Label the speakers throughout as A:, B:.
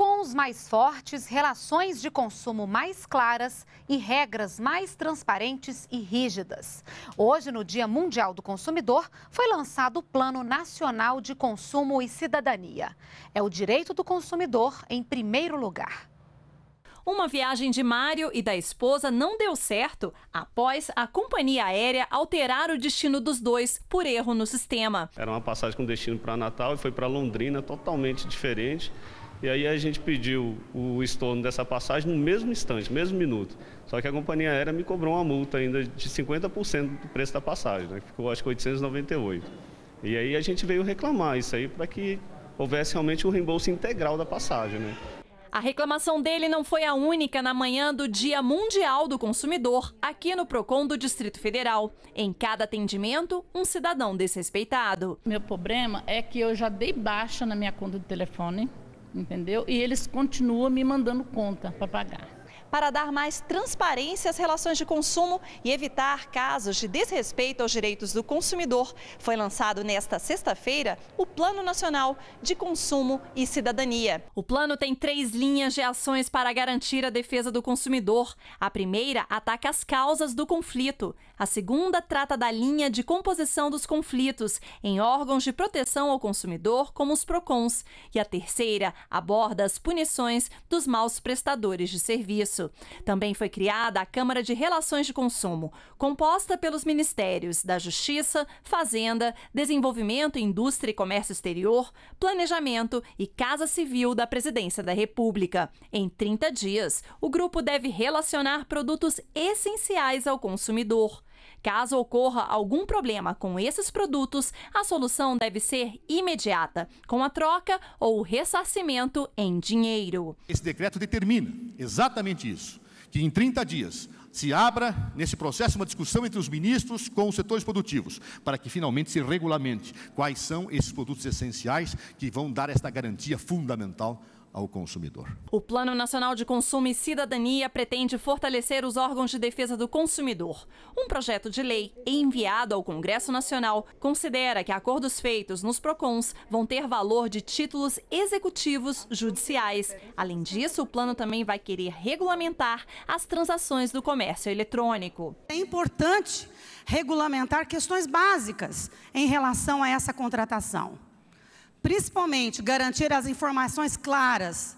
A: Com os mais fortes, relações de consumo mais claras e regras mais transparentes e rígidas. Hoje, no Dia Mundial do Consumidor, foi lançado o Plano Nacional de Consumo e Cidadania. É o direito do consumidor em primeiro lugar. Uma viagem de Mário e da esposa não deu certo após a companhia aérea alterar o destino dos dois por erro no sistema. Era uma passagem com destino para Natal e foi para Londrina, totalmente diferente. E aí a gente pediu o estorno dessa passagem no mesmo instante, mesmo minuto. Só que a companhia aérea me cobrou uma multa ainda de 50% do preço da passagem, né? ficou acho que 898. E aí a gente veio reclamar isso aí para que houvesse realmente o um reembolso integral da passagem, né? A reclamação dele não foi a única na manhã do Dia Mundial do Consumidor, aqui no Procon do Distrito Federal. Em cada atendimento, um cidadão desrespeitado. Meu problema é que eu já dei baixa na minha conta de telefone entendeu? E eles continuam me mandando conta para pagar para dar mais transparência às relações de consumo e evitar casos de desrespeito aos direitos do consumidor, foi lançado nesta sexta-feira o Plano Nacional de Consumo e Cidadania. O plano tem três linhas de ações para garantir a defesa do consumidor. A primeira ataca as causas do conflito. A segunda trata da linha de composição dos conflitos em órgãos de proteção ao consumidor, como os PROCONs. E a terceira aborda as punições dos maus prestadores de serviço isso. Também foi criada a Câmara de Relações de Consumo, composta pelos Ministérios da Justiça, Fazenda, Desenvolvimento, Indústria e Comércio Exterior, Planejamento e Casa Civil da Presidência da República. Em 30 dias, o grupo deve relacionar produtos essenciais ao consumidor. Caso ocorra algum problema com esses produtos, a solução deve ser imediata, com a troca ou o ressarcimento em dinheiro. Esse decreto determina exatamente isso, que em 30 dias se abra nesse processo uma discussão entre os ministros com os setores produtivos, para que finalmente se regulamente quais são esses produtos essenciais que vão dar esta garantia fundamental ao consumidor. O Plano Nacional de Consumo e Cidadania pretende fortalecer os órgãos de defesa do consumidor. Um projeto de lei enviado ao Congresso Nacional considera que acordos feitos nos PROCONs vão ter valor de títulos executivos judiciais. Além disso, o plano também vai querer regulamentar as transações do comércio eletrônico. É importante regulamentar questões básicas em relação a essa contratação Principalmente garantir as informações claras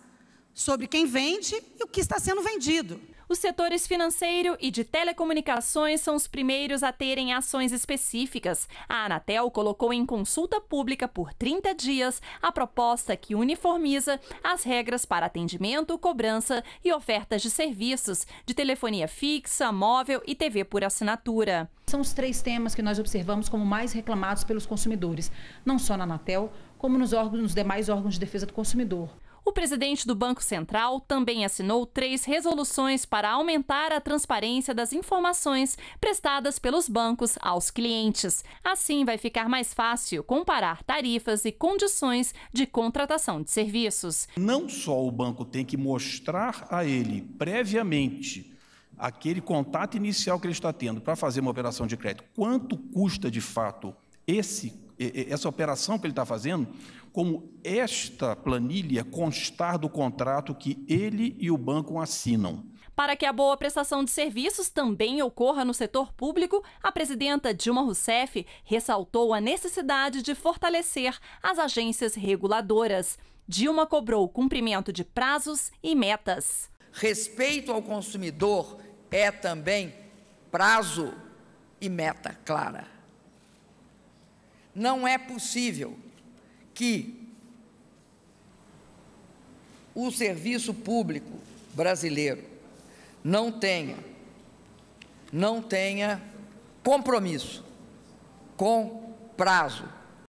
A: sobre quem vende e o que está sendo vendido. Os setores financeiro e de telecomunicações são os primeiros a terem ações específicas. A Anatel colocou em consulta pública por 30 dias a proposta que uniformiza as regras para atendimento, cobrança e ofertas de serviços de telefonia fixa, móvel e TV por assinatura. São os três temas que nós observamos como mais reclamados pelos consumidores, não só na Anatel, como nos, órgãos, nos demais órgãos de defesa do consumidor. O presidente do Banco Central também assinou três resoluções para aumentar a transparência das informações prestadas pelos bancos aos clientes. Assim, vai ficar mais fácil comparar tarifas e condições de contratação de serviços. Não só o banco tem que mostrar a ele previamente aquele contato inicial que ele está tendo para fazer uma operação de crédito, quanto custa de fato esse essa operação que ele está fazendo, como esta planilha constar do contrato que ele e o banco assinam. Para que a boa prestação de serviços também ocorra no setor público, a presidenta Dilma Rousseff ressaltou a necessidade de fortalecer as agências reguladoras. Dilma cobrou cumprimento de prazos e metas. Respeito ao consumidor é também prazo e meta clara. Não é possível que o serviço público brasileiro não tenha, não tenha compromisso com prazo